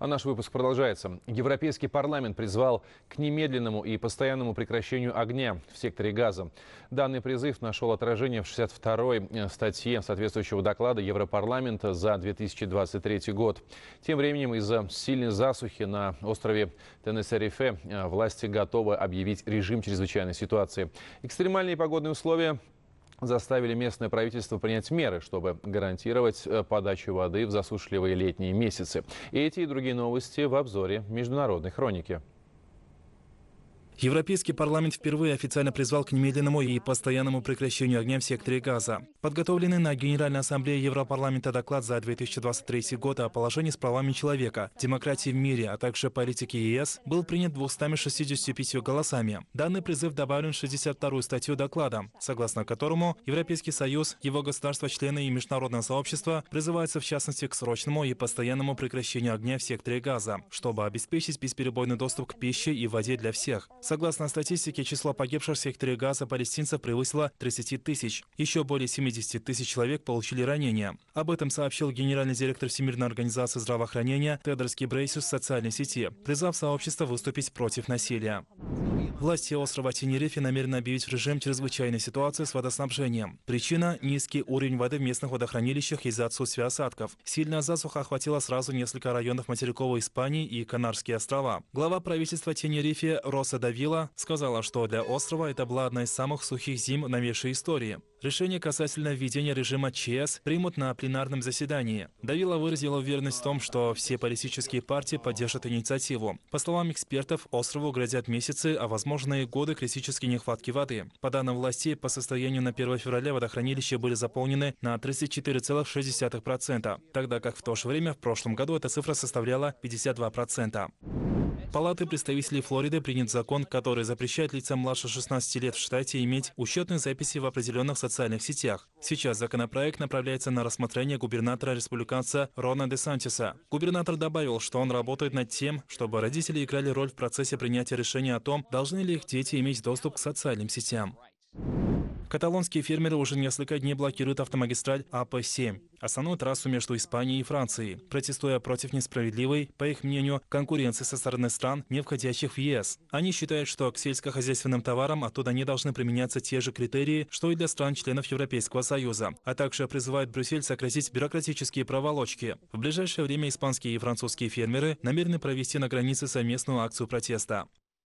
А наш выпуск продолжается. Европейский парламент призвал к немедленному и постоянному прекращению огня в секторе газа. Данный призыв нашел отражение в 62-й э, статье соответствующего доклада Европарламента за 2023 год. Тем временем из-за сильной засухи на острове Теннессерифе э, власти готовы объявить режим чрезвычайной ситуации. Экстремальные погодные условия заставили местное правительство принять меры, чтобы гарантировать э, подачу воды в засушливые летние месяцы. Эти и другие новости в обзоре международной хроники. Европейский парламент впервые официально призвал к немедленному и постоянному прекращению огня в секторе газа. Подготовленный на Генеральной Ассамблее Европарламента доклад за 2023 год о положении с правами человека, демократии в мире, а также политике ЕС был принят 265 голосами. Данный призыв добавлен в 62-ю статью доклада, согласно которому Европейский Союз, его государства-члены и международное сообщество призываются в частности к срочному и постоянному прекращению огня в секторе газа, чтобы обеспечить бесперебойный доступ к пище и воде для всех. Согласно статистике, число погибших в секторе газа палестинцев превысило 30 тысяч. Еще более 70 тысяч человек получили ранения. Об этом сообщил генеральный директор Всемирной организации здравоохранения Тедрос Гебрейсус в социальной сети, призвав сообщество выступить против насилия. Власти острова Тенерифе намерены объявить в режим чрезвычайной ситуации с водоснабжением. Причина – низкий уровень воды в местных водохранилищах из-за отсутствия осадков. Сильная засуха охватила сразу несколько районов материковой Испании и Канарские острова. Глава правительства Тенерифе Роса Давила сказала, что для острова это была одна из самых сухих зим новейшей истории. Решение касательно введения режима ЧС примут на пленарном заседании. Давила выразила уверенность в том, что все политические партии поддержат инициативу. По словам экспертов, острову грозят месяцы, а возможно возможные годы критической нехватки воды. По данным властей, по состоянию на 1 февраля водохранилища были заполнены на 34,6%, тогда как в то же время в прошлом году эта цифра составляла 52%. Палаты представителей Флориды принят закон, который запрещает лицам младше 16 лет в штате иметь учетные записи в определенных социальных сетях. Сейчас законопроект направляется на рассмотрение губернатора-республиканца Рона Де Сантиса. Губернатор добавил, что он работает над тем, чтобы родители играли роль в процессе принятия решения о том, должны ли их дети иметь доступ к социальным сетям. Каталонские фермеры уже несколько дней блокируют автомагистраль АП-7, основную трассу между Испанией и Францией, протестуя против несправедливой, по их мнению, конкуренции со стороны стран, не входящих в ЕС. Они считают, что к сельскохозяйственным товарам оттуда не должны применяться те же критерии, что и для стран-членов Европейского Союза, а также призывают Брюссель сократить бюрократические проволочки. В ближайшее время испанские и французские фермеры намерены провести на границе совместную акцию протеста.